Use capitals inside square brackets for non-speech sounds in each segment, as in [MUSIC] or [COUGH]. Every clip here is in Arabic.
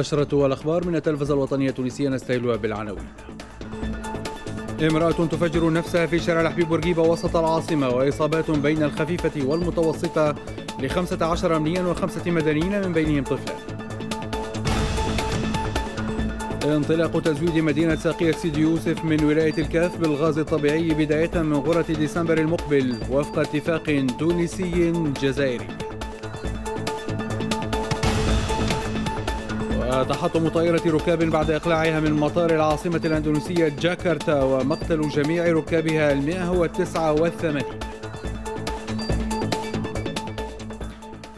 نشرة الأخبار من التلفزة الوطنية التونسية نستهلها بالعناوين امرأة تفجر نفسها في شارع الحبيب بورقيبة وسط العاصمة وإصابات بين الخفيفة والمتوسطة لخمسة عشر أمنيا وخمسة مدنيين من بينهم طفلة انطلاق تزويد مدينة ساقية سيدي يوسف من ولاية الكاف بالغاز الطبيعي بداية من غرة ديسمبر المقبل وفق اتفاق تونسي جزائري تحطم طائرة ركاب بعد إقلاعها من مطار العاصمة الأندونيسية جاكرتا ومقتل جميع ركابها 189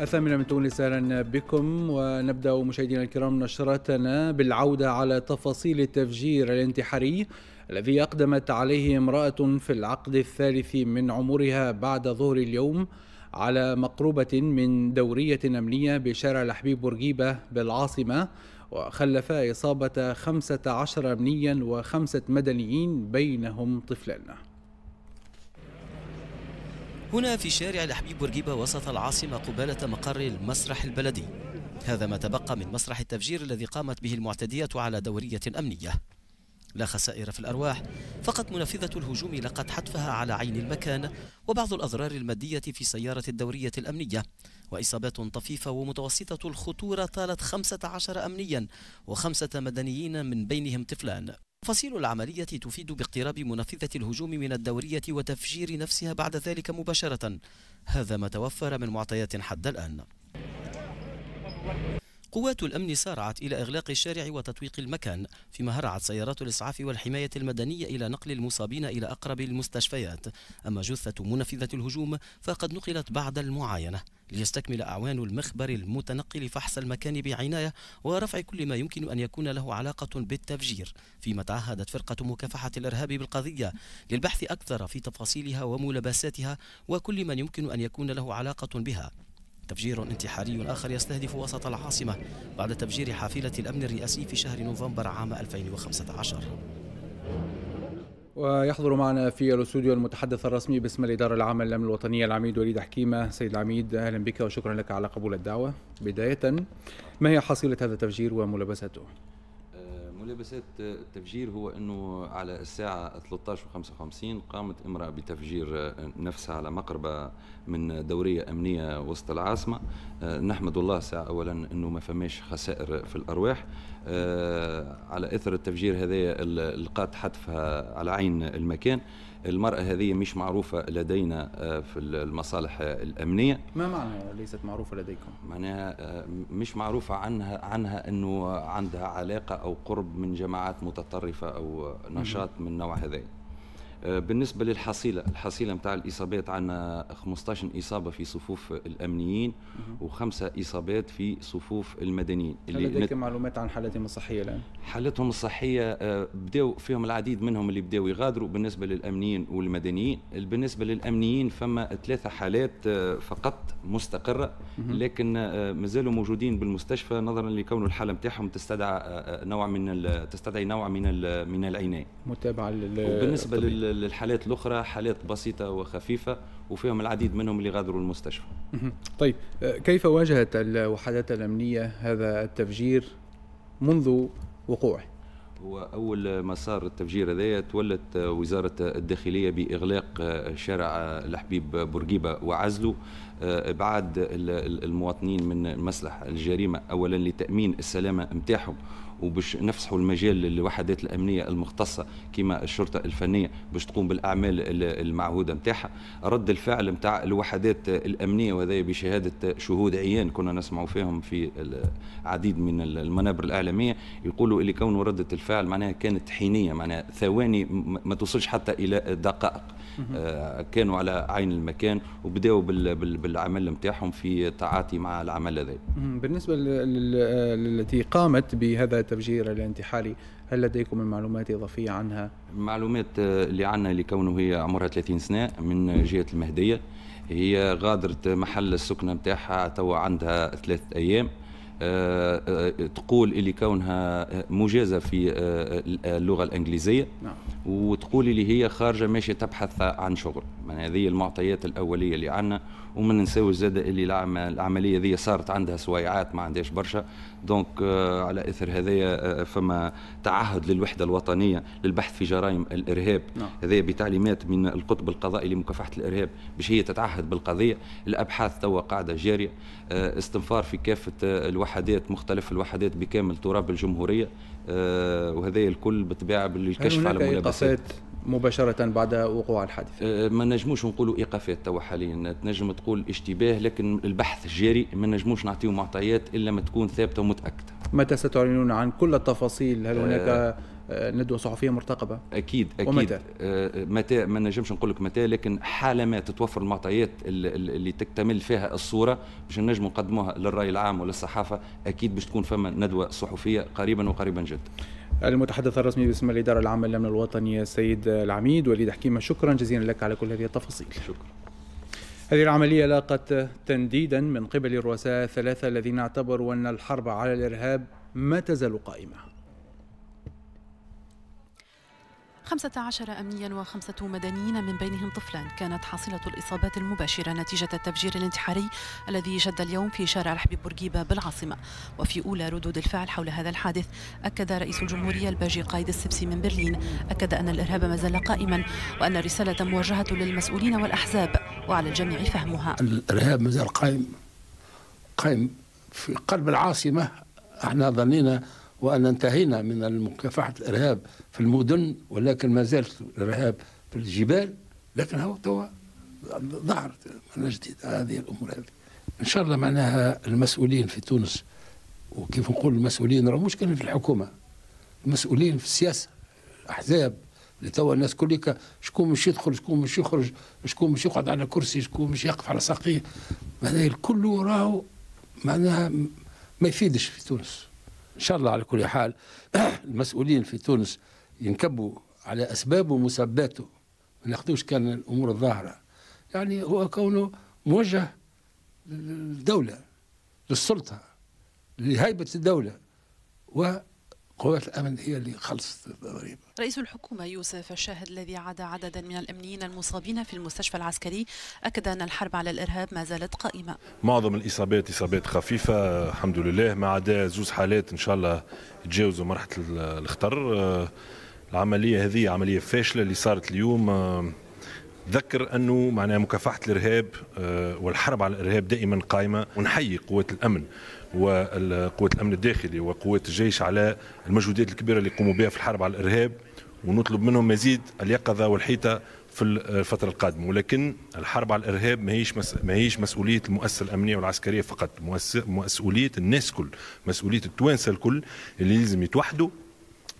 الثامنة من تونس أهلا بكم ونبدأ مشاهدينا الكرام نشرتنا بالعودة على تفاصيل التفجير الانتحاري الذي أقدمت عليه امرأة في العقد الثالث من عمرها بعد ظهر اليوم على مقربة من دورية أمنية بشارع الحبيب بورقيبة بالعاصمة وخلف إصابة 15 أمنيا وخمسة مدنيين بينهم طفلان هنا في شارع الحبيب بورقيبة وسط العاصمة قبالة مقر المسرح البلدي هذا ما تبقى من مسرح التفجير الذي قامت به المعتدية على دورية أمنية لا خسائر في الأرواح فقط منفذة الهجوم لقت حتفها على عين المكان وبعض الأضرار المادية في سيارة الدورية الأمنية وإصابات طفيفة ومتوسطة الخطورة طالت 15 أمنيا وخمسة مدنيين من بينهم طفلان تفاصيل العملية تفيد باقتراب منفذة الهجوم من الدورية وتفجير نفسها بعد ذلك مباشرة هذا ما توفر من معطيات حد الآن قوات الأمن سارعت إلى إغلاق الشارع وتطويق المكان فيما هرعت سيارات الإسعاف والحماية المدنية إلى نقل المصابين إلى أقرب المستشفيات أما جثة منفذة الهجوم فقد نقلت بعد المعاينة ليستكمل أعوان المخبر المتنقل فحص المكان بعناية ورفع كل ما يمكن أن يكون له علاقة بالتفجير فيما تعهدت فرقة مكافحة الإرهاب بالقضية للبحث أكثر في تفاصيلها وملابساتها وكل من يمكن أن يكون له علاقة بها تفجير انتحاري آخر يستهدف وسط العاصمة بعد تفجير حافلة الأمن الرئاسي في شهر نوفمبر عام 2015 ويحضر معنا في الاستوديو المتحدث الرسمي باسم الإدارة العامة للأمن الوطني العميد وليد حكيمة سيد العميد أهلا بك وشكرا لك على قبول الدعوة بداية ما هي حصيلة هذا التفجير وملابسته؟ ملابسات التفجير هو انه على الساعه 13:55 قامت امراه بتفجير نفسها على مقربه من دوريه امنيه وسط العاصمه آه، نحمد الله ساعه اولا انه ما فماش خسائر في الارواح آه، على اثر التفجير هذا لقات حتفها على عين المكان المرأة هذه مش معروفة لدينا آه، في المصالح الأمنية ما معنى ليست معروفة لديكم؟ معناها آه، مش معروفة عنها عنها أنه عندها علاقة أو قرب من جماعات متطرفة أو نشاط من نوع هذين آه، بالنسبة للحصيلة الحصيلة متاع الإصابات عندنا 15 إصابة في صفوف الأمنيين وخمسة إصابات في صفوف المدنيين هل لديك نت... معلومات عن حالاتهم الصحية الآن؟ حالتهم الصحية آه، بدأوا فيهم العديد منهم اللي بدأوا يغادروا بالنسبة للأمنيين والمدنيين بالنسبة للأمنيين فما ثلاثة حالات آه، فقط مستقرة لكن مازالوا موجودين بالمستشفى نظرا لكون الحالة نتاعهم تستدعى نوع من ال... تستدعي نوع من ال... من العناية متابعة لل... وبالنسبة لل للحالات الاخرى حالات بسيطه وخفيفه وفيهم العديد منهم اللي غادروا المستشفى. طيب آه، كيف واجهت الوحدات الامنيه هذا التفجير منذ وقوعه؟ هو اول ما صار التفجير هذايا تولت وزاره الداخليه باغلاق آه، شارع الحبيب بورقيبه وعزله آه، ابعاد المواطنين من مسلح الجريمه اولا لتامين السلامه نتاعهم وباش نفسحوا المجال للوحدات الامنيه المختصه كما الشرطه الفنيه باش تقوم بالاعمال المعهوده نتاعها رد الفعل نتاع الوحدات الامنيه وهذا بشهاده شهود عيان كنا نسمعوا فيهم في العديد من المنابر الاعلاميه يقولوا اللي كونه رده الفعل معناها كانت حينيه معناها ثواني ما توصلش حتى الى دقائق آه، كانوا على عين المكان وبداوا بالعمل نتاعهم في تعاطي مع العمل هذا بالنسبه التي قامت بهذا التفجير الانتحاري هل لديكم المعلومات اضافيه عنها المعلومات آه، اللي عندنا كونه هي عمرها 30 سنه من جهه المهديه هي غادرت محل السكنة متاعها توا عندها ثلاثة أيام آه، آه، تقول اللي كونها مجازة في آه، اللغة الإنجليزية نعم. وتقول اللي هي خارجة ماشية تبحث عن شغل من هذه المعطيات الأولية اللي عندنا وما ننساوش زاد اللي العمليه هذه صارت عندها سويعات ما عندهاش برشا دونك آه، على اثر هذايا آه، آه، فما تعهد للوحده الوطنيه للبحث في جرائم الارهاب نعم. هذايا بتعليمات من القطب القضائي لمكافحه الارهاب باش هي تتعهد بالقضيه الابحاث توا قاعده جاريه استنفار في كافه الوحدات مختلف الوحدات بكامل تراب الجمهوريه وهذا الكل بالطبيعه بالكشف على ملابسات مباشرة بعد وقوع الحادث أه، أه، ما نجموش نقولوا إيقافات توا حاليا تنجم تقول اشتباه لكن البحث جاري ما نجموش نعطيه معطيات إلا ما تكون ثابتة ومتأكدة متى ستعلنون عن كل التفاصيل هل هناك أه ندوه صحفيه مرتقبه اكيد اكيد ومتى؟ آه، متى ما نجمش نقول لك متى لكن حاله ما تتوفر المعطيات اللي تكتمل فيها الصوره باش نجم نقدموها للراي العام وللصحافه اكيد باش تكون فما ندوه صحفيه قريبا وقريبا جدا المتحدث الرسمي باسم الاداره العامه للامن الوطني السيد العميد وليد حكيمه شكرا جزيلا لك على كل هذه التفاصيل شكرا هذه العملية لاقت تنديدا من قبل الرؤساء الثلاثة الذين اعتبروا أن الحرب على الإرهاب ما تزال قائمة 15 أمنيا وخمسة مدنيين من بينهم طفلان كانت حاصلة الإصابات المباشرة نتيجة التفجير الانتحاري الذي جد اليوم في شارع الحبيب بورقيبة بالعاصمة وفي أولى ردود الفعل حول هذا الحادث أكد رئيس الجمهورية الباجي قايد السبسي من برلين أكد أن الإرهاب ما زال قائما وأن الرسالة موجهة للمسؤولين والأحزاب وعلى الجميع فهمها الإرهاب ما زال قائم قائم في قلب العاصمة احنا ظنينا وأن انتهينا من مكافحة الإرهاب في المدن ولكن ما زالت الإرهاب في الجبال لكن هو توا ظهرت من جديد هذه الأمور هذه إن شاء الله معناها المسؤولين في تونس وكيف نقول المسؤولين راه مش في الحكومة المسؤولين في السياسة الأحزاب اللي توا الناس كلها شكون مش يدخل شكون مش يخرج شكون مش يقعد على كرسي شكون مش يقف على ساقيه معناها الكل راهو معناها ما يفيدش في تونس إن شاء الله على كل حال [CLEARS THROAT] المسؤولين في تونس ينكبوا على أسبابه ومسباته ما ناخذوش كان الأمور الظاهرة يعني هو كونه موجه للدولة للسلطة لهيبة الدولة و قوات الامن هي اللي خلصت الضريبه. رئيس الحكومه يوسف الشاهد الذي عاد عددا من الامنيين المصابين في المستشفى العسكري اكد ان الحرب على الارهاب ما زالت قائمه. معظم الاصابات اصابات خفيفه الحمد لله ما عدا زوز حالات ان شاء الله تجاوزوا مرحله الخطر. آه، العمليه هذه عمليه فاشله اللي صارت اليوم آه، ذكر انه معناها مكافحه الارهاب آه، والحرب على الارهاب دائما قائمه ونحيي قوات الامن وقوات الامن الداخلي وقوات الجيش على المجهودات الكبيره اللي يقوموا بها في الحرب على الارهاب ونطلب منهم مزيد اليقظه والحيطه في الفترة القادمة ولكن الحرب على الإرهاب ماهيش هيش ماهيش مسؤولية المؤسسة الأمنية والعسكرية فقط مسؤولية الناس كل مسؤولية التوانسة الكل اللي لازم يتوحدوا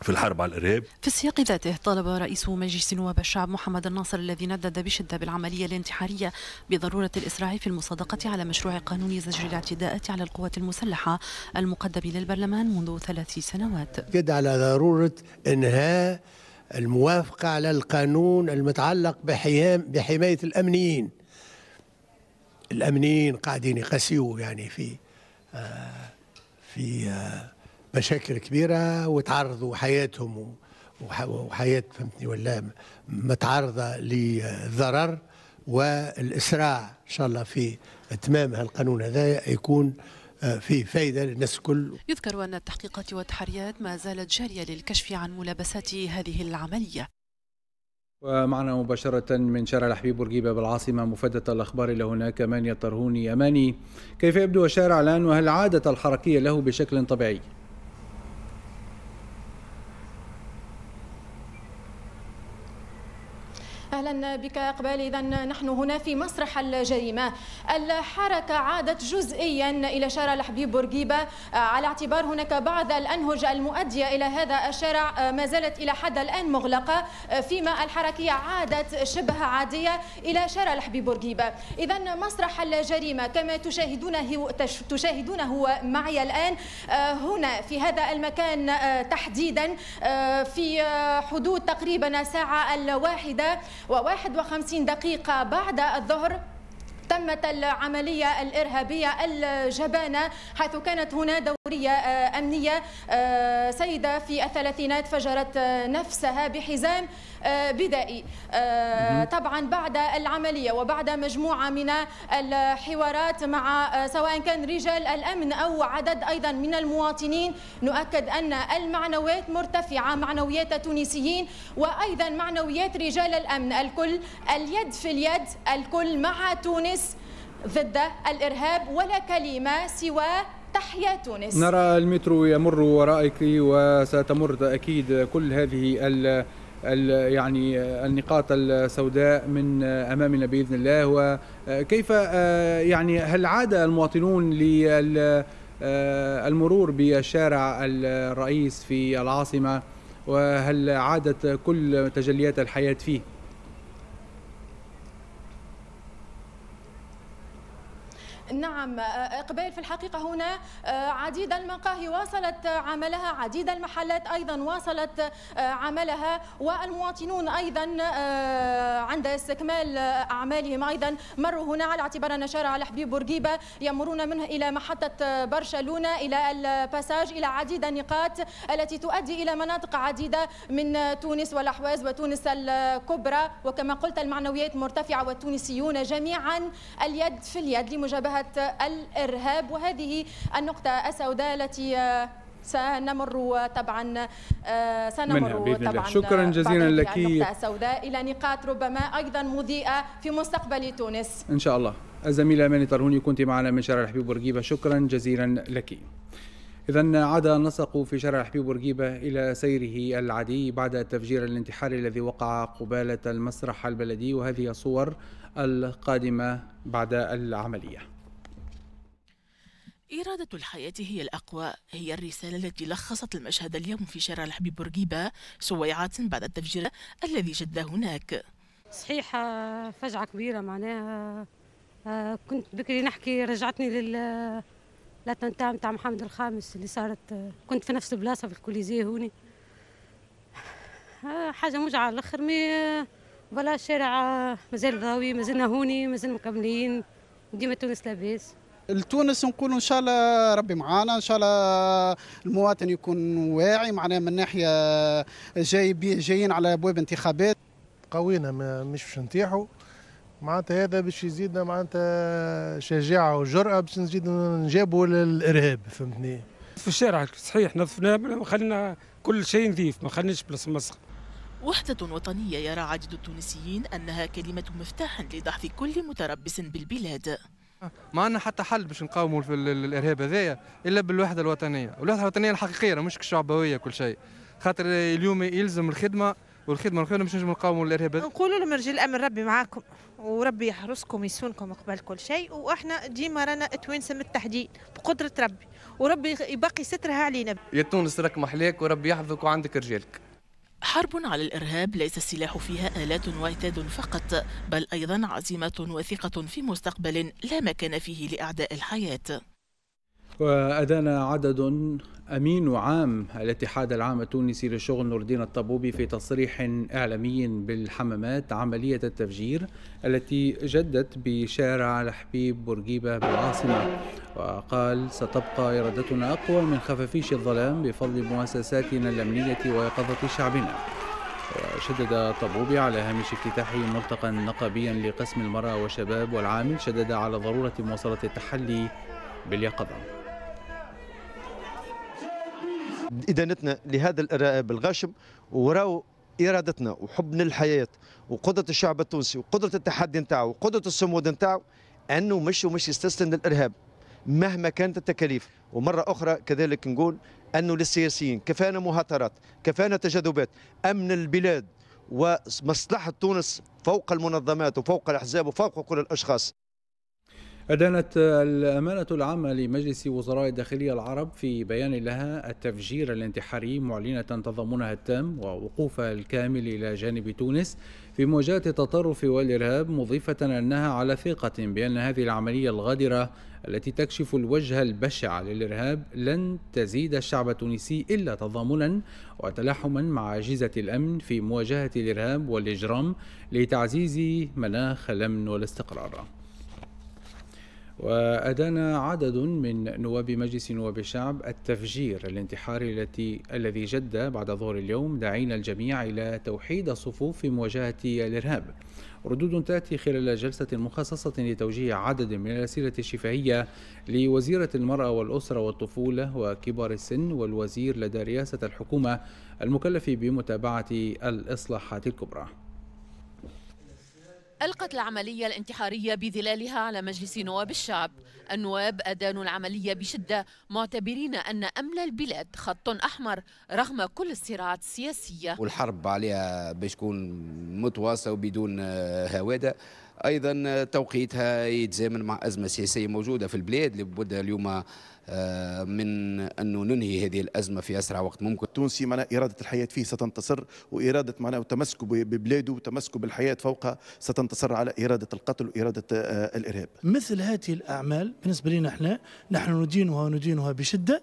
في الحرب على الارهاب في السياق ذاته طالب رئيس مجلس نواب الشعب محمد الناصر الذي ندد بشده بالعمليه الانتحاريه بضروره الاسراع في المصادقه على مشروع قانون زجر الاعتداءات على القوات المسلحه المقدم للبرلمان منذ ثلاث سنوات. كد على ضروره انهاء الموافقه على القانون المتعلق بحمايه الامنيين. الامنيين قاعدين يقسيوا يعني في آه في آه مشاكل كبيره وتعرضوا حياتهم وحياه فهمتني ولا متعرضه لضرر والاسراع ان شاء الله في اتمام هالقانون هذا يكون آه، في فائدة للناس الكل يذكر أن التحقيقات والتحريات ما زالت جارية للكشف عن ملابسات هذه العملية ومعنا مباشرة من شارع الحبيب بورقيبة بالعاصمة مفادة الأخبار إلى هناك مانيا طرهوني أماني كيف يبدو الشارع الآن وهل عادت الحركية له بشكل طبيعي؟ أهلا بك إقبال إذا نحن هنا في مسرح الجريمة الحركة عادت جزئيا إلى شارع الحبيب بورقيبة على اعتبار هناك بعض الأنهج المؤدية إلى هذا الشارع ما زالت إلى حد الآن مغلقة فيما الحركية عادت شبه عادية إلى شارع الحبيب بورقيبة إذا مسرح الجريمة كما تشاهدونه تشاهدونه معي الآن هنا في هذا المكان تحديدا في حدود تقريبا الساعة الواحدة و51 دقيقة بعد الظهر تمت العملية الإرهابية الجبانة حيث كانت هنا عبرية أمنية آه، آه، سيدة في الثلاثينات فجرت آه، نفسها بحزام بدائي طبعا بعد العملية وبعد مجموعة من الحوارات مع سواء كان رجال الأمن أو عدد أيضا من المواطنين نؤكد أن المعنويات مرتفعة معنويات التونسيين وأيضا معنويات رجال الأمن الكل اليد في اليد الكل مع تونس ضد الإرهاب ولا كلمة سوى تحيا تونس نرى المترو يمر ورائك وستمر أكيد كل هذه ال يعني النقاط السوداء من امامنا باذن الله وكيف آه، يعني هل عاد المواطنون للمرور آه، بالشارع الرئيس في العاصمه وهل عادت كل تجليات الحياه فيه؟ نعم آه، إقبال في الحقيقة هنا آه، عديد المقاهي واصلت آه، عملها عديد المحلات أيضا واصلت عملها والمواطنون أيضا عند استكمال أعمالهم أيضا مروا هنا على اعتبار أن شارع الحبيب بورقيبة يمرون منه إلى محطة برشلونة إلى الباساج إلى عديد النقاط التي تؤدي إلى مناطق عديدة من تونس والأحواز وتونس الكبرى وكما قلت المعنويات مرتفعة والتونسيون جميعا اليد في اليد لمجابهة مواجهة الإرهاب وهذه النقطة السوداء التي آه، سنمر طبعا آه، سنمر طبعا شكرا جزيلا لك السوداء الى نقاط ربما ايضا مضيئه في مستقبل تونس ان شاء الله الزميله ماني طرهوني كنت معنا من شارع الحبيب بورقيبه شكرا جزيلا لك إذا عاد النسق في شارع الحبيب بورقيبة إلى سيره العادي بعد تفجير الانتحار الذي وقع قبالة المسرح البلدي وهذه صور القادمة بعد العملية إرادة الحياة هي الأقوى هي الرسالة التي لخصت المشهد اليوم في شارع الحبيب بورقيبة سويعات بعد التفجير الذي جد هناك صحيح فجعة كبيرة معناها آه، كنت بكري نحكي رجعتني لل لا لاتنتا نتاع محمد الخامس اللي صارت آه، كنت في نفس البلاصة في الكوليزيه هوني آه، حاجة مجعة على الآخر مي بلا شارع مازال ضاوي مازلنا هوني مازلنا مكملين ديما تونس لاباس لتونس نقول ان شاء الله ربي معانا ان شاء الله المواطن يكون واعي معناها من ناحيه جاي جايين على ابواب انتخابات قوينا مش باش نطيحوا معناتها هذا باش يزيدنا معناتها شجاعه وجراه باش نزيد نجابوا للارهاب فهمتني في الشارع صحيح نظفناه خلينا كل شيء نظيف ما خليناش بلاصه مسخ وحدة وطنية يرى عدد التونسيين أنها كلمة مفتاح لدحض كل متربص بالبلاد ما عندنا حتى حل باش نقاوموا في الارهاب هذايا الا بالوحده الوطنيه والوحده الوطنيه الحقيقيه مش الشعبويه كل شيء خاطر اليوم يلزم الخدمه والخدمه الخير مش نجم نقاوموا الارهاب نقولوا لهم رجال الامن ربي معاكم وربي يحرسكم يسونكم قبل كل شيء واحنا ديما رانا توانسه من التحديد بقدره ربي وربي يبقي سترها علينا يا تونس راك محلاك وربي يحفظك وعندك رجالك حرب على الإرهاب ليس السلاح فيها آلات وعتاد فقط بل أيضا عزيمة وثقة في مستقبل لا مكان فيه لأعداء الحياة وأدان عدد أمين عام الاتحاد العام التونسي للشغل نور الدين الطبوبي في تصريح إعلامي بالحمامات عملية التفجير التي جدت بشارع الحبيب بورقيبة بالعاصمة وقال ستبقى إرادتنا أقوى من خفافيش الظلام بفضل مؤسساتنا الأمنية ويقظة شعبنا شدد طبوبي على هامش افتتاح ملتقى نقابيا لقسم المرأة والشباب والعامل شدد على ضرورة مواصلة التحلي باليقظة ادانتنا لهذا الإرهاب الغاشم وراو ارادتنا وحبنا للحياه وقدره الشعب التونسي وقدره التحدي نتاعو وقدره الصمود نتاعو انه مش ومش يستسلم للارهاب مهما كانت التكاليف ومره اخرى كذلك نقول انه للسياسيين كفانا مهاترات كفانا تجاذبات امن البلاد ومصلحه تونس فوق المنظمات وفوق الاحزاب وفوق كل الاشخاص أدانت الأمانة العامة لمجلس وزراء الداخلية العرب في بيان لها التفجير الانتحاري معلنة تضامنها التام ووقوفها الكامل إلى جانب تونس في مواجهة التطرف والإرهاب مضيفة أنها على ثقة بأن هذه العملية الغادرة التي تكشف الوجه البشع للإرهاب لن تزيد الشعب التونسي إلا تضامنا وتلاحما مع أجهزة الأمن في مواجهة الإرهاب والإجرام لتعزيز مناخ الأمن والاستقرار وأدان عدد من نواب مجلس نواب الشعب التفجير الانتحاري التي الذي جد بعد ظهر اليوم داعين الجميع إلى توحيد الصفوف في مواجهة الإرهاب ردود تأتي خلال جلسة مخصصة لتوجيه عدد من الأسئلة الشفهية لوزيرة المرأة والأسرة والطفولة وكبار السن والوزير لدى رئاسة الحكومة المكلف بمتابعة الإصلاحات الكبرى ألقت العملية الانتحارية بظلالها على مجلس نواب الشعب النواب أدانوا العملية بشدة معتبرين أن أمن البلاد خط أحمر رغم كل الصراعات السياسية والحرب عليها باش متواصلة وبدون آه، هوادة ايضا توقيتها يتزامن مع ازمه سياسيه موجوده في البلاد اللي بدها اليوم آه، من انه ننهي هذه الازمه في اسرع وقت ممكن. التونسي معنا اراده الحياه فيه ستنتصر واراده معنا وتمسكه ببلاده وتمسكه بالحياه فوقها ستنتصر على اراده القتل واراده آه، الارهاب. مثل هذه الاعمال بالنسبه لنا احنا نحن ندينها وندينها بشده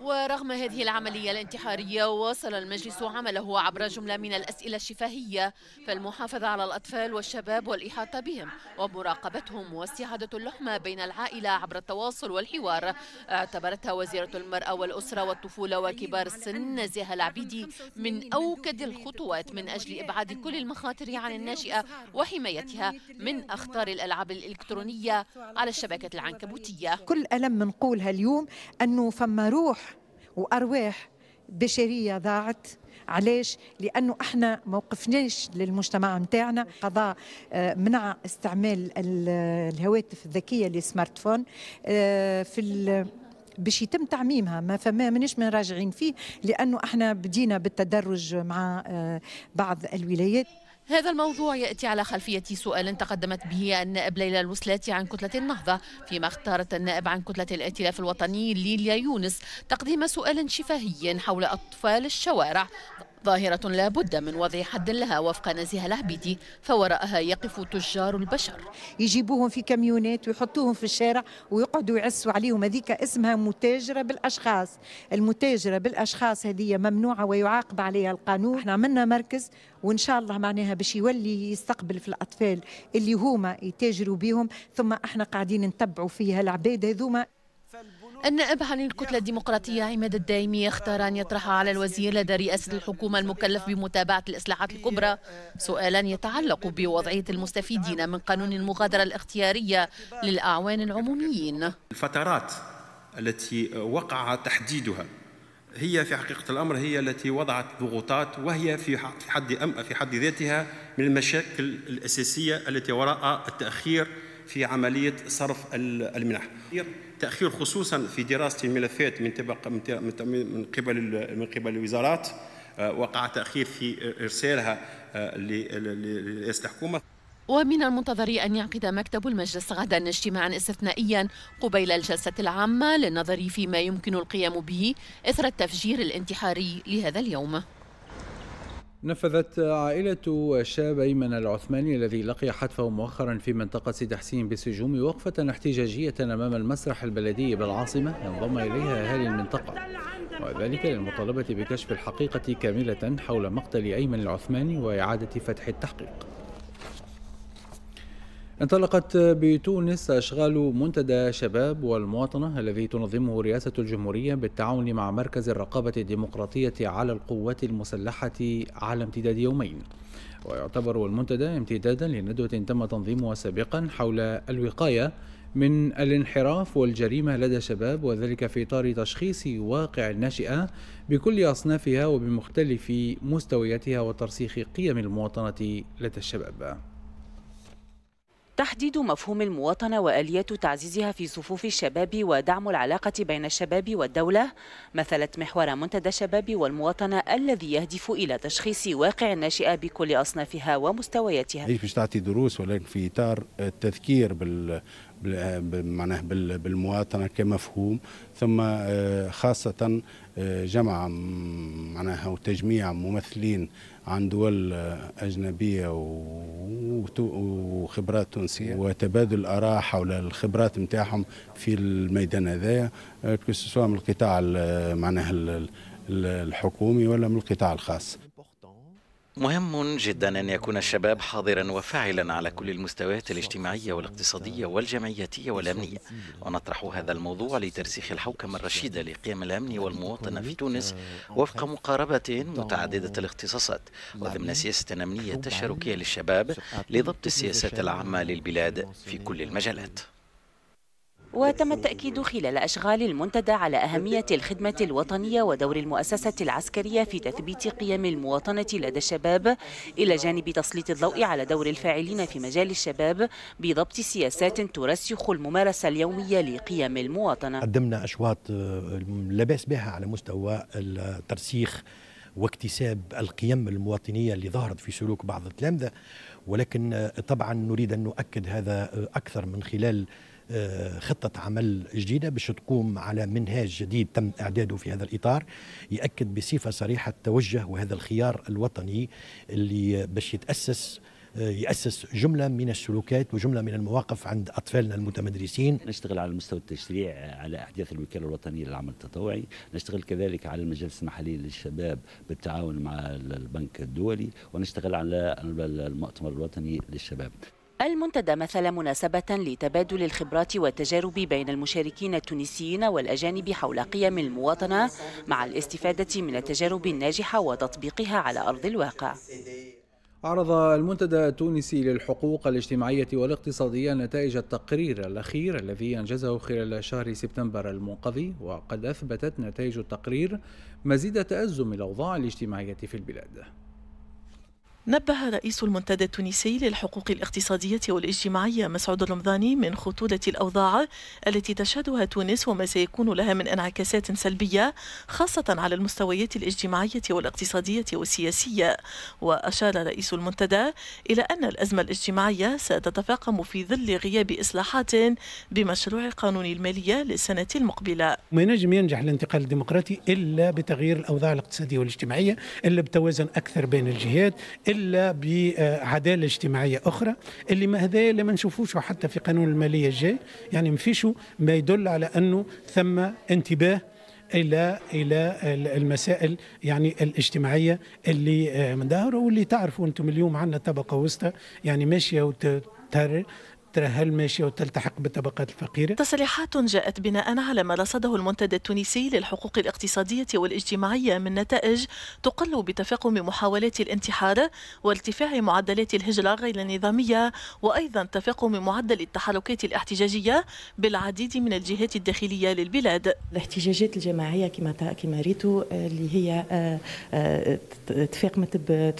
ورغم هذه العملية الانتحارية واصل المجلس عمله عبر جملة من الأسئلة الشفاهية فالمحافظة على الأطفال والشباب والإحاطة بهم ومراقبتهم واستعادة اللحمة بين العائلة عبر التواصل والحوار اعتبرتها وزيرة المرأة والأسرة والطفولة وكبار السن نزيهة العبيدي من أوكد الخطوات من أجل إبعاد كل المخاطر عن الناشئة وحمايتها من أخطار الألعاب الإلكترونية على الشبكة العنكبوتية كل ألم منقولها اليوم أنه فما روح وارواح بشريه ضاعت علاش لانه احنا ما وقفناش للمجتمع نتاعنا قضاء آه، منع استعمال الهواتف الذكيه للسمارت فون آه، في باش يتم تعميمها ما فما مانيش من راجعين فيه لانه احنا بدينا بالتدرج مع آه، بعض الولايات هذا الموضوع يأتي على خلفية سؤال تقدمت به النائب ليلى الوسلاتي عن كتلة النهضة فيما اختارت النائب عن كتلة الائتلاف الوطني ليليا يونس تقديم سؤال شفهي حول أطفال الشوارع ظاهرة لا بد من وضع حد لها وفق نزيه العبيدي فوراءها يقف تجار البشر يجيبوهم في كميونات ويحطوهم في الشارع ويقعدوا يعسوا عليهم هذيك اسمها متاجرة بالأشخاص المتاجرة بالأشخاص هذه ممنوعة ويعاقب عليها القانون احنا عملنا مركز وإن شاء الله معناها باش يولي يستقبل في الأطفال اللي هما يتاجروا بهم ثم احنا قاعدين نتبعوا فيها العباد هذوما النائب عن الكتلة الديمقراطية عماد الدايمي اختار أن يطرح على الوزير لدى رئاسة الحكومة المكلف بمتابعة الإصلاحات الكبرى سؤالا يتعلق بوضعية المستفيدين من قانون المغادرة الاختيارية للأعوان العموميين الفترات التي وقع تحديدها هي في حقيقة الأمر هي التي وضعت ضغوطات وهي في حد أم في حد ذاتها من المشاكل الأساسية التي وراء التأخير في عملية صرف المنح تاخير خصوصا في دراسه الملفات من من قبل من قبل الوزارات آه، وقع تاخير في ارسالها آه، لرئاسه الحكومه ومن المنتظر أن يعقد مكتب المجلس غدا اجتماعا استثنائيا قبيل الجلسة العامة للنظر فيما يمكن القيام به إثر التفجير الانتحاري لهذا اليوم نفذت عائلة شاب أيمن العثماني الذي لقي حتفه مؤخرا في منطقة سيد حسين بسجوم وقفة احتجاجية أمام المسرح البلدي بالعاصمة انضم إليها أهالي المنطقة وذلك للمطالبة بكشف الحقيقة كاملة حول مقتل أيمن العثماني وإعادة فتح التحقيق انطلقت بتونس أشغال منتدى شباب والمواطنة الذي تنظمه رئاسة الجمهورية بالتعاون مع مركز الرقابة الديمقراطية على القوات المسلحة على امتداد يومين ويعتبر المنتدى امتدادا لندوة تم تنظيمها سابقا حول الوقاية من الانحراف والجريمة لدى الشباب وذلك في إطار تشخيص واقع الناشئة بكل أصنافها وبمختلف مستوياتها وترسيخ قيم المواطنة لدى الشباب تحديد مفهوم المواطنة وآليات تعزيزها في صفوف الشباب ودعم العلاقة بين الشباب والدولة مثلت محور منتدى الشباب والمواطنة الذي يهدف إلى تشخيص واقع الناشئة بكل أصنافها ومستوياتها هي مش تعطي دروس ولكن في إطار التذكير بال معناه بالمواطنه كمفهوم ثم آه، خاصه جمع معناها وتجميع ممثلين عن دول أجنبية وخبرات تونسية وتبادل الآراء حول الخبرات نتاعهم في الميدان هذايا آه، سواء من القطاع معناها الحكومي ولا من القطاع الخاص مهم جدا ان يكون الشباب حاضرا وفاعلا على كل المستويات الاجتماعيه والاقتصاديه والجمعياتيه والامنيه ونطرح هذا الموضوع لترسيخ الحوكمه الرشيده لقيم الامن والمواطنه في تونس آه، وفق مقاربه متعدده الاختصاصات وضمن سياسه امنيه تشاركيه للشباب لضبط السياسات العامه للبلاد في كل المجالات وتم التأكيد خلال أشغال المنتدى على أهمية الخدمة الوطنية ودور المؤسسة العسكرية في تثبيت قيم المواطنة لدى الشباب إلى جانب تسليط الضوء على دور الفاعلين في مجال الشباب بضبط سياسات ترسخ الممارسة اليومية لقيم المواطنة قدمنا أشواط آه، لباس بها على مستوى الترسيخ واكتساب القيم المواطنية اللي ظهرت في سلوك بعض التلامذة ولكن آه، طبعا نريد أن نؤكد هذا آه، أكثر من خلال آه، خطة عمل جديدة باش تقوم على منهاج جديد تم إعداده في هذا الإطار يأكد بصفة صريحة التوجه وهذا الخيار الوطني اللي باش يتأسس آه، يأسس جملة من السلوكات وجملة من المواقف عند أطفالنا المتمدرسين نشتغل على المستوى التشريع على أحداث الوكالة الوطنية للعمل التطوعي نشتغل كذلك على المجلس المحلي للشباب بالتعاون مع البنك الدولي ونشتغل على المؤتمر الوطني للشباب المنتدى مثل مناسبة لتبادل الخبرات والتجارب بين المشاركين التونسيين والأجانب حول قيم المواطنة مع الاستفادة من التجارب الناجحة وتطبيقها على أرض الواقع عرض المنتدى التونسي للحقوق الاجتماعية والاقتصادية نتائج التقرير الأخير الذي أنجزه خلال شهر سبتمبر المنقضي وقد أثبتت نتائج التقرير مزيد تأزم الأوضاع الاجتماعية في البلاد نبه رئيس المنتدى التونسي للحقوق الاقتصادية والاجتماعية مسعود الرمضاني من خطورة الأوضاع التي تشهدها تونس وما سيكون لها من انعكاسات سلبية خاصة على المستويات الاجتماعية والاقتصادية والسياسية وأشار رئيس المنتدى إلى أن الأزمة الاجتماعية ستتفاقم في ظل غياب إصلاحات بمشروع قانون المالية للسنة المقبلة ما ينجم ينجح الانتقال الديمقراطي إلا بتغيير الأوضاع الاقتصادية والاجتماعية إلا بتوازن أكثر بين الجهات الا بعداله اجتماعيه اخرى اللي ما هذا اللي ما نشوفوش حتى في قانون الماليه الجاي يعني ما فيش ما يدل على انه ثم انتباه الى الى المسائل يعني الاجتماعيه اللي آه، من دهر واللي تعرفوا انتم اليوم عندنا طبقه وسطى يعني ماشيه وتر ترهل ماشية وتلتحق بالطبقات الفقيرة تصريحات جاءت بناء على ما رصده المنتدى التونسي للحقوق الاقتصادية والاجتماعية من نتائج تقل بتفاقم محاولات الانتحار وارتفاع معدلات الهجرة غير النظامية وأيضا تفاقم معدل التحركات الاحتجاجية بالعديد من الجهات الداخلية للبلاد الاحتجاجات الجماعية كما كما ريتو آه، اللي هي تفاقمت ب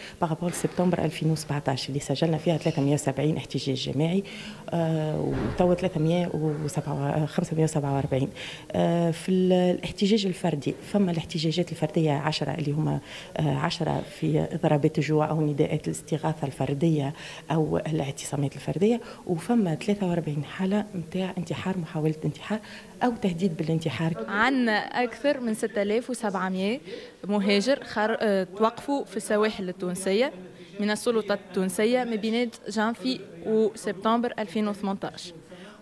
33% بارابول سبتمبر 2017 اللي سجلنا فيها 370 احتجاج الاحتجاج الجماعي آه، وتوا 347 آه، في الاحتجاج الفردي فما الاحتجاجات الفردية عشرة اللي هما آه، عشرة في ضربات الجوع أو نداءات الاستغاثة الفردية أو الاعتصامات الفردية وفما 43 حالة متاع انتحار محاولة انتحار أو تهديد بالانتحار عندنا أكثر من 6700 مهاجر خر... توقفوا في السواحل التونسية من السلطة التونسية ما بين جانفي وسبتمبر 2018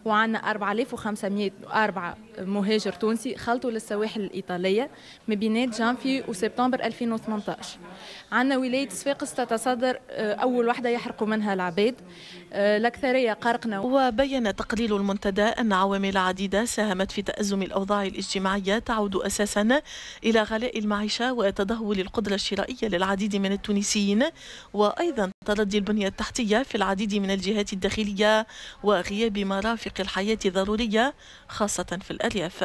وعندنا 4504 مهاجر تونسي خلطوا للسواحل الإيطالية ما بينات جانفي وسبتمبر 2018 عندنا ولاية صفاقس تتصدر آه، أول وحدة يحرقوا منها العباد آه، الأكثرية قرقنا وبين تقرير المنتدى أن عوامل عديدة ساهمت في تأزم الأوضاع الاجتماعية تعود أساسا إلى غلاء المعيشة وتدهور القدرة الشرائية للعديد من التونسيين وأيضا تردي البنية التحتية في العديد من الجهات الداخلية وغياب مرافق الحياة الضرورية خاصة في الأسفل. الألياف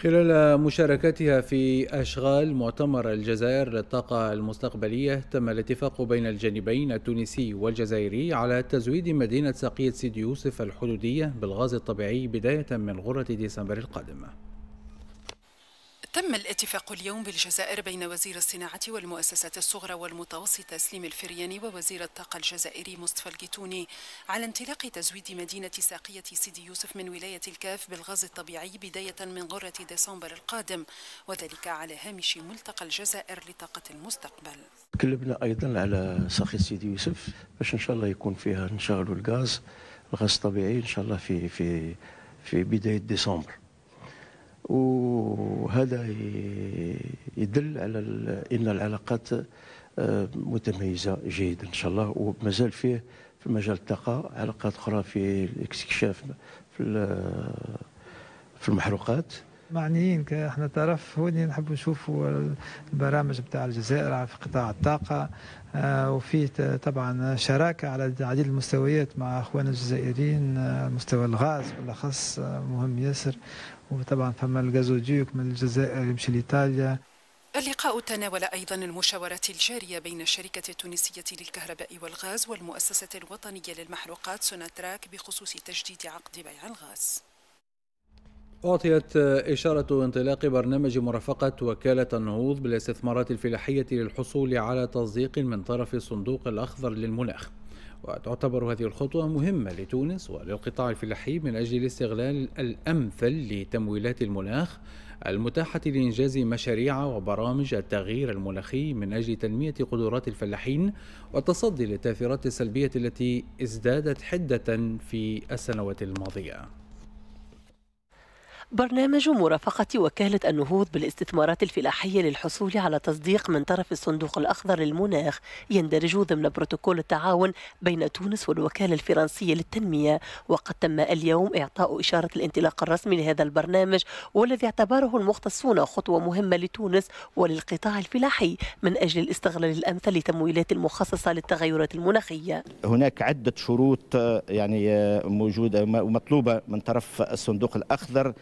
خلال مشاركتها في أشغال مؤتمر الجزائر للطاقة المستقبلية تم الاتفاق بين الجانبين التونسي والجزائري على تزويد مدينة ساقية سيدي يوسف الحدودية بالغاز الطبيعي بداية من غرة ديسمبر القادمة تم الاتفاق اليوم بالجزائر بين وزير الصناعة والمؤسسات الصغرى والمتوسطة سليم الفرياني ووزير الطاقة الجزائري مصطفى القيتوني على انطلاق تزويد مدينة ساقية سيدي يوسف من ولاية الكاف بالغاز الطبيعي بداية من غرة ديسمبر القادم وذلك على هامش ملتقى الجزائر لطاقة المستقبل كلبنا أيضا على ساقية سيدي يوسف باش إن شاء الله يكون فيها نشغلوا الغاز الغاز الطبيعي إن شاء الله في في في بداية ديسمبر وهذا يدل على ان العلاقات آه، متميزه جيدا ان شاء الله ومازال فيه في مجال الطاقه علاقات اخرى في الاستكشاف في في المحروقات معنيين احنا طرف هوني نحب نشوفوا البرامج بتاع الجزائر في قطاع الطاقة آه، وفي طبعا شراكة على عديد المستويات مع اخواننا الجزائريين آه، مستوى الغاز بالاخص آه، مهم ياسر وطبعا فما الغازوديوك من الجزائر يمشي لايطاليا اللقاء تناول أيضا المشاورات الجارية بين الشركة التونسية للكهرباء والغاز والمؤسسة الوطنية للمحروقات سوناتراك بخصوص تجديد عقد بيع الغاز أعطيت إشارة انطلاق برنامج مرافقة وكالة النهوض بالاستثمارات الفلاحية للحصول على تصديق من طرف الصندوق الأخضر للمناخ وتعتبر هذه الخطوة مهمة لتونس وللقطاع الفلاحي من أجل الاستغلال الأمثل لتمويلات المناخ المتاحة لإنجاز مشاريع وبرامج التغيير المناخي من أجل تنمية قدرات الفلاحين والتصدي للتأثيرات السلبية التي ازدادت حدة في السنوات الماضية برنامج مرافقة وكالة النهوض بالاستثمارات الفلاحية للحصول على تصديق من طرف الصندوق الأخضر للمناخ يندرج ضمن بروتوكول التعاون بين تونس والوكالة الفرنسية للتنمية وقد تم اليوم إعطاء إشارة الانطلاق الرسمي لهذا البرنامج والذي اعتبره المختصون خطوة مهمة لتونس وللقطاع الفلاحي من أجل الاستغلال الأمثل لتمويلات المخصصة للتغيرات المناخية هناك عدة شروط آه، يعني آه، موجودة ومطلوبة من طرف الصندوق الأخضر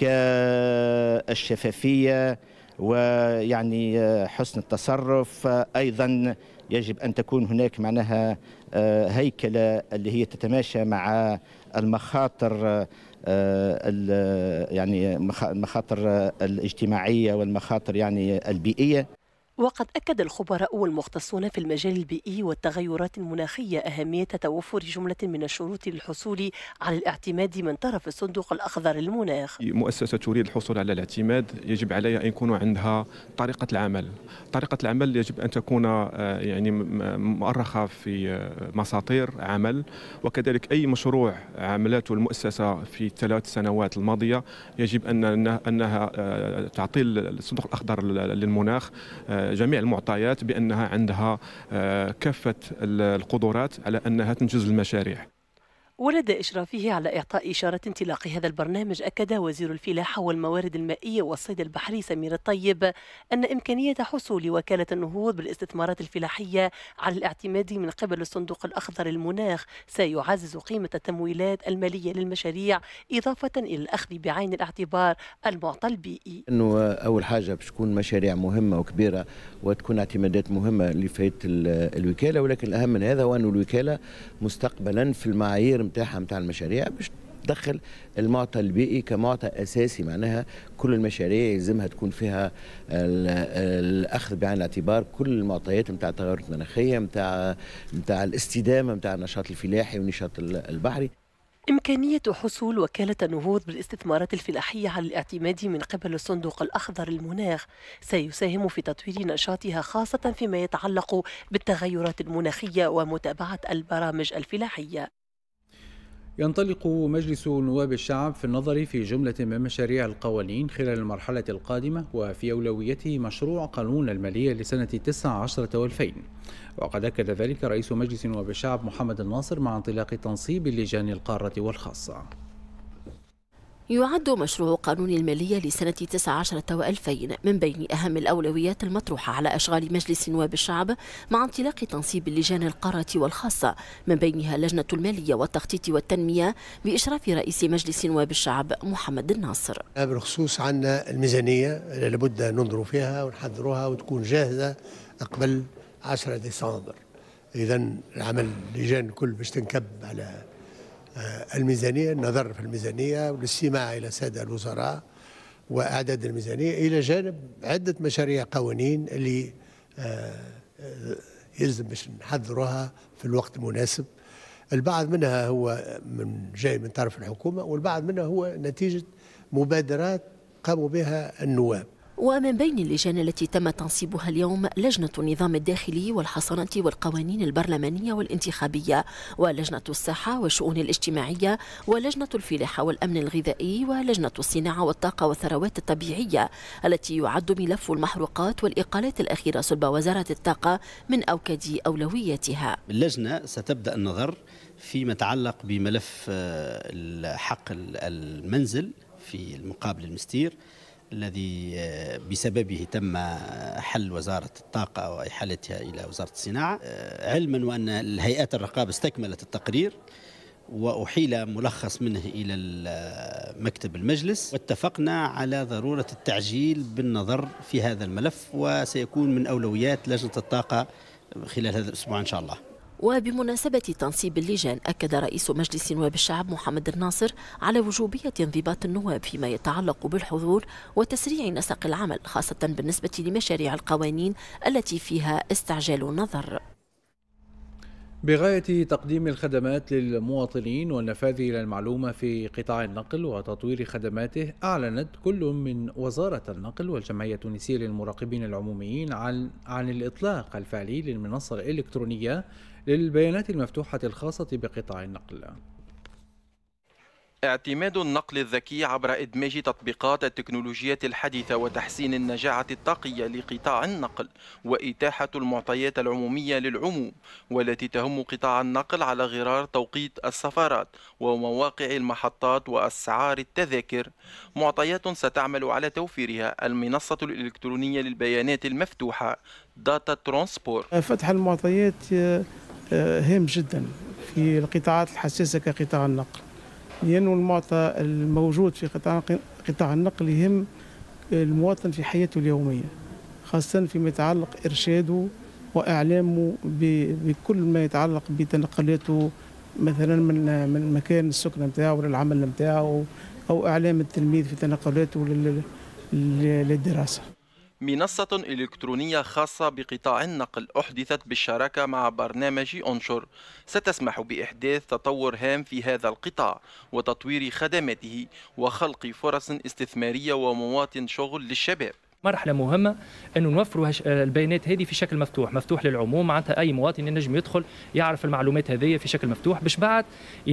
كالشفافية ويعني حسن التصرف أيضا يجب أن تكون هناك معناها آه، هيكلة اللي هي تتماشى مع المخاطر آه، يعني المخاطر الاجتماعية والمخاطر يعني البيئية وقد أكد الخبراء والمختصون في المجال البيئي والتغيرات المناخية أهمية توفر جملة من الشروط للحصول على الاعتماد من طرف الصندوق الأخضر للمناخ مؤسسة تريد الحصول على الاعتماد يجب عليها أن يكون عندها طريقة العمل طريقة العمل يجب أن تكون آه، يعني مؤرخة في آه، مساطير عمل وكذلك أي مشروع عملته المؤسسة في الثلاث سنوات الماضية يجب أن أنها آه، تعطي الصندوق الأخضر للمناخ جميع المعطيات بانها عندها آه، كافه القدرات على انها تنجز المشاريع ولدى إشرافه على إعطاء إشارة انطلاق هذا البرنامج أكد وزير الفلاحة والموارد المائية والصيد البحري سمير الطيب أن إمكانية حصول وكالة النهوض بالاستثمارات الفلاحية على الاعتماد من قبل الصندوق الأخضر المناخ سيعزز قيمة التمويلات المالية للمشاريع إضافة إلى الأخذ بعين الاعتبار المعطى البيئي أنه أول حاجة باش تكون مشاريع مهمة وكبيرة وتكون اعتمادات مهمة لفايدة الوكالة ولكن الأهم من هذا هو أن الوكالة مستقبلا في المعايير نتاعها نتاع المشاريع باش تدخل المعطى البيئي كمعطى اساسي معناها كل المشاريع يلزمها تكون فيها الاخذ بعين الاعتبار كل المعطيات نتاع التغيرات المناخيه نتاع نتاع الاستدامه نتاع النشاط الفلاحي والنشاط البحري إمكانية حصول وكالة النهوض بالاستثمارات الفلاحية على الاعتماد من قبل الصندوق الأخضر المناخ سيساهم في تطوير نشاطها خاصة فيما يتعلق بالتغيرات المناخية ومتابعة البرامج الفلاحية ينطلق مجلس نواب الشعب في النظر في جملة من مشاريع القوانين خلال المرحلة القادمة وفي أولويته مشروع قانون المالية لسنة 19 و2000 وقد أكد ذلك رئيس مجلس نواب الشعب محمد الناصر مع انطلاق تنصيب لجان القارة والخاصة يعد مشروع قانون المالية لسنة 19 و2000 من بين أهم الأولويات المطروحة على أشغال مجلس نواب الشعب مع انطلاق تنصيب اللجان القارة والخاصة من بينها لجنة المالية والتخطيط والتنمية بإشراف رئيس مجلس نواب الشعب محمد الناصر بالخصوص عندنا الميزانية لابد ننظر فيها ونحضروها وتكون جاهزة قبل 10 ديسمبر إذا العمل اللجان الكل باش تنكب على آه، الميزانية النظر في الميزانية والاستماع إلى السادة الوزراء وأعداد الميزانية إلى جانب عدة مشاريع قوانين اللي آه، آه، يلزم باش نحذرها في الوقت المناسب البعض منها هو من جاي من طرف الحكومة والبعض منها هو نتيجة مبادرات قاموا بها النواب ومن بين اللجان التي تم تنصيبها اليوم لجنة النظام الداخلي والحصانة والقوانين البرلمانية والانتخابية ولجنة الصحة والشؤون الاجتماعية ولجنة الفلاحة والأمن الغذائي ولجنة الصناعة والطاقة والثروات الطبيعية التي يعد ملف المحروقات والإقالات الأخيرة صلب وزارة الطاقة من أوكد أولوياتها اللجنة ستبدأ النظر فيما يتعلق بملف آه، حق المنزل في المقابل المستير الذي آه، بسببه تم حل وزارة الطاقة وإحالتها إلى وزارة الصناعة آه، علما وأن الهيئات الرقابة استكملت التقرير وأحيل ملخص منه إلى مكتب المجلس واتفقنا على ضرورة التعجيل بالنظر في هذا الملف وسيكون من أولويات لجنة الطاقة خلال هذا الأسبوع إن شاء الله وبمناسبة تنصيب اللجان أكد رئيس مجلس نواب الشعب محمد الناصر على وجوبية انضباط النواب فيما يتعلق بالحضور وتسريع نسق العمل خاصة بالنسبة لمشاريع القوانين التي فيها استعجال النظر بغاية تقديم الخدمات للمواطنين والنفاذ إلى المعلومة في قطاع النقل وتطوير خدماته أعلنت كل من وزارة النقل والجمعية التونسية للمراقبين العموميين عن, عن الإطلاق الفعلي للمنصة الإلكترونية للبيانات المفتوحة الخاصة بقطاع النقل اعتماد النقل الذكي عبر إدماج تطبيقات التكنولوجيات الحديثة وتحسين النجاعة الطاقية لقطاع النقل وإتاحة المعطيات العمومية للعموم والتي تهم قطاع النقل على غرار توقيت السفرات ومواقع المحطات وأسعار التذاكر معطيات ستعمل على توفيرها المنصة الإلكترونية للبيانات المفتوحة داتا ترانسبور فتح المعطيات آه، هام جدا في القطاعات الحساسه كقطاع النقل لانه المعطى الموجود في قطاع قطاع النقل يهم المواطن في حياته اليوميه خاصه فيما يتعلق ارشاده واعلامه بكل ما يتعلق بتنقلاته مثلا من من مكان السكن نتاعو للعمل نتاعو او اعلام التلميذ في تنقلاته للدراسه منصة إلكترونية خاصة بقطاع النقل أحدثت بالشراكة مع برنامج أنشر ستسمح بإحداث تطور هام في هذا القطاع وتطوير خدماته وخلق فرص استثمارية ومواطن شغل للشباب مرحله مهمه انه نوفروا آه، البيانات هذه في شكل مفتوح مفتوح للعموم معناتها اي مواطن ينجم يدخل يعرف المعلومات هذه في شكل مفتوح باش بعد آه،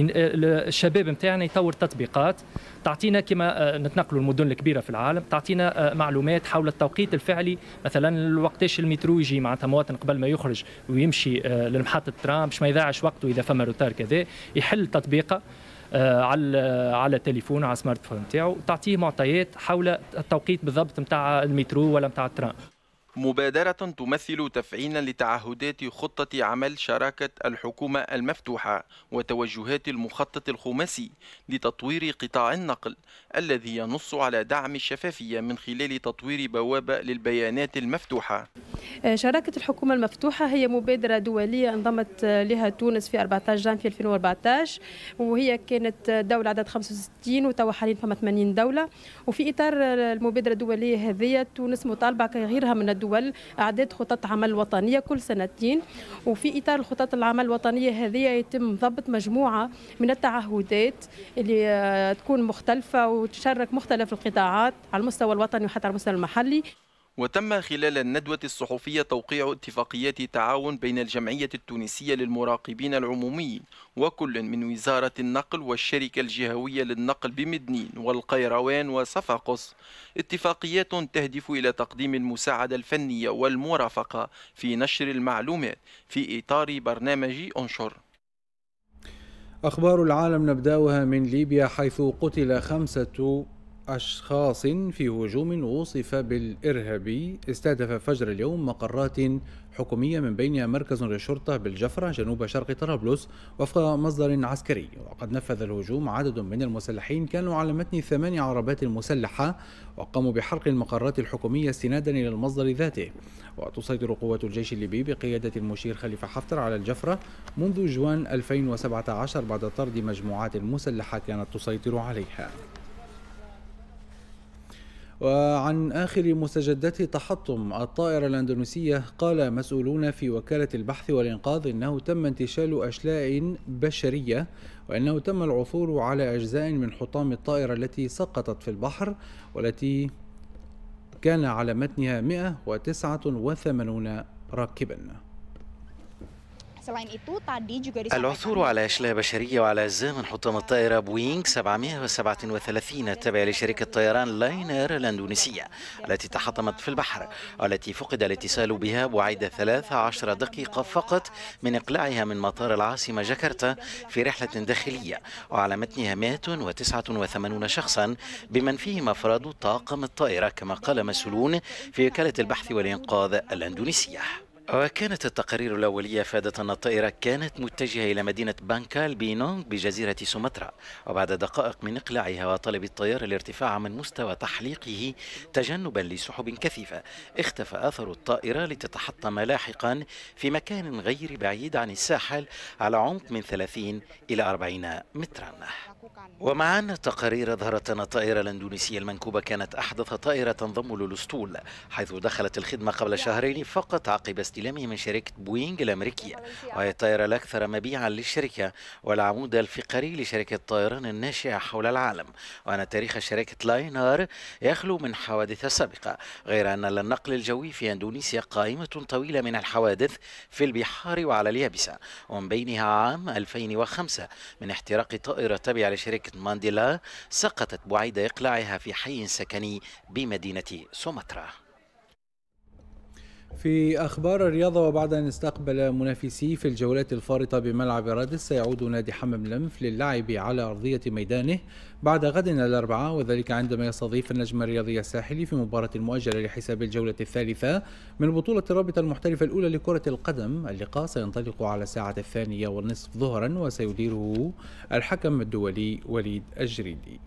الشباب نتاعنا يطور تطبيقات تعطينا كما آه، نتنقلوا المدن الكبيره في العالم تعطينا معلومات حول التوقيت الفعلي مثلا وقتاش المترو يجي معناتها مواطن قبل ما يخرج ويمشي لمحطه الترام باش ما يضيعش وقته اذا فما روتار كذا يحل تطبيقه آه، على على التليفون على السمارت فون نتاعو تعطيه معطيات حول التوقيت بالضبط نتاع المترو ولا نتاع التران مبادرة تمثل تفعيلا لتعهدات خطة عمل شراكة الحكومة المفتوحة وتوجهات المخطط الخماسي لتطوير قطاع النقل الذي ينص على دعم الشفافية من خلال تطوير بوابة للبيانات المفتوحة آه، شراكة الحكومة المفتوحة هي مبادرة دولية انضمت آه، لها تونس في 14 جانفي 2014 وهي كانت دولة عدد 65 وتوا حاليا فما 80 دولة وفي إطار المبادرة الدولية هذه تونس مطالبة كغيرها من الدول أعداد خطط عمل وطنية كل سنتين وفي إطار الخطط العمل الوطنية هذه يتم ضبط مجموعة من التعهدات اللي آه، تكون مختلفة وتشارك مختلف القطاعات على المستوى الوطني وحتى على المستوى المحلي وتم خلال الندوة الصحفية توقيع اتفاقيات تعاون بين الجمعية التونسية للمراقبين العموميين وكل من وزارة النقل والشركة الجهوية للنقل بمدنين والقيروان وصفاقس اتفاقيات تهدف إلى تقديم المساعدة الفنية والمرافقة في نشر المعلومات في إطار برنامج أنشر أخبار العالم نبدأها من ليبيا حيث قتل خمسة أشخاص في هجوم وصف بالإرهابي استهدف فجر اليوم مقرات حكومية من بينها مركز للشرطة بالجفرة جنوب شرق طرابلس وفق مصدر عسكري وقد نفذ الهجوم عدد من المسلحين كانوا على متن ثمان عربات مسلحة وقاموا بحرق المقرات الحكومية استنادا إلى المصدر ذاته وتسيطر قوات الجيش الليبي بقيادة المشير خليفة حفتر على الجفرة منذ جوان 2017 بعد طرد مجموعات مسلحة كانت تسيطر عليها وعن آخر مستجدات تحطم الطائرة الأندونيسية قال مسؤولون في وكالة البحث والإنقاذ إنه تم انتشال أشلاء بشرية وإنه تم العثور على أجزاء من حطام الطائرة التي سقطت في البحر والتي كان على متنها 189 راكبا العثور على أشلاء بشرية وعلى أجزاء من حطام الطائرة بوينغ 737 التابعة لشركة طيران لاينر الأندونيسية التي تحطمت في البحر والتي فقد الاتصال بها بعد 13 دقيقة فقط من إقلاعها من مطار العاصمة جاكرتا في رحلة داخلية وعلى متنها 189 شخصا بمن فيهم أفراد طاقم الطائرة كما قال مسؤولون في وكالة البحث والإنقاذ الأندونيسية وكانت التقارير الأولية أفادت أن الطائرة كانت متجهة إلى مدينة بانكال بينونغ بجزيرة سومطرة وبعد دقائق من إقلاعها وطلب الطيار الارتفاع من مستوى تحليقه تجنبا لسحب كثيفة اختفى أثر الطائرة لتتحطم لاحقا في مكان غير بعيد عن الساحل على عمق من 30 إلى 40 مترا ومع أن التقارير أظهرت أن الطائرة الأندونيسية المنكوبة كانت أحدث طائرة تنضم للأسطول حيث دخلت الخدمة قبل شهرين فقط عقب استلامها من شركة بوينغ الأمريكية وهي الطائرة الأكثر مبيعا للشركة والعمود الفقري لشركة الطيران الناشئة حول العالم وأن تاريخ شركة لاينار يخلو من حوادث سابقة غير أن للنقل الجوي في أندونيسيا قائمة طويلة من الحوادث في البحار وعلى اليابسة ومن بينها عام 2005 من احتراق طائرة تابعة شركة مانديلا سقطت بعيد إقلاعها في حي سكني بمدينة سومطرة في أخبار الرياضة وبعد أن استقبل منافسيه في الجولات الفارطة بملعب رادس سيعود نادي حمام لمف للعب على أرضية ميدانه بعد غد الأربعاء وذلك عندما يستضيف النجم الرياضي الساحلي في مباراة مؤجلة لحساب الجولة الثالثة من بطولة الرابطة المحترفة الأولى لكرة القدم اللقاء سينطلق على الساعة الثانية والنصف ظهرا وسيديره الحكم الدولي وليد الجريدي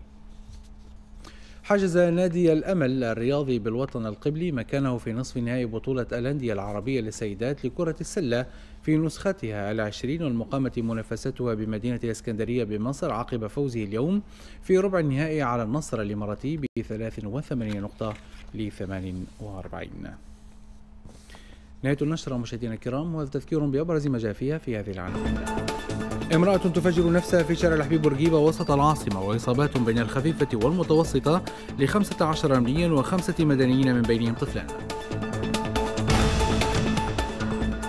حجز نادي الأمل الرياضي بالوطن القبلي مكانه في نصف نهائي بطولة الأندية العربية للسيدات لكرة السلة في نسختها العشرين والمقامة منافستها بمدينة الإسكندرية بمصر عقب فوزه اليوم في ربع النهائي على النصر الإماراتي ب 83 نقطة ل 48 نهاية النشرة مشاهدينا الكرام وتذكير بأبرز ما جاء فيها في هذه العناوين امرأة تفجر نفسها في شارع الحبيب بورقيبة وسط العاصمة وإصابات بين الخفيفة والمتوسطة لخمسة عشر أمنيا وخمسة مدنيين من بينهم طفلان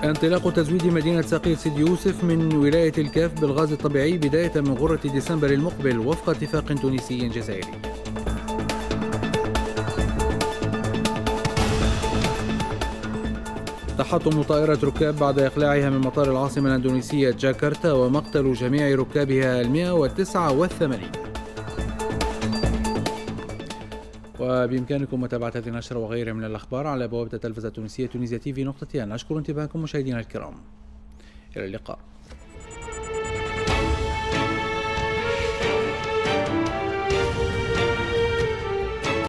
انطلاق تزويد مدينة ساقية سيد يوسف من ولاية الكاف بالغاز الطبيعي بداية من غرة ديسمبر المقبل وفق اتفاق تونسي جزائري تحطم طائرة ركاب بعد إقلاعها من مطار العاصمة الأندونيسية جاكرتا ومقتل جميع ركابها 189 وبإمكانكم متابعة هذه النشرة وغيرها من الأخبار على بوابة التلفزة التونسية تونيزيا تي في نقطة أن أشكر انتباهكم مشاهدينا الكرام إلى اللقاء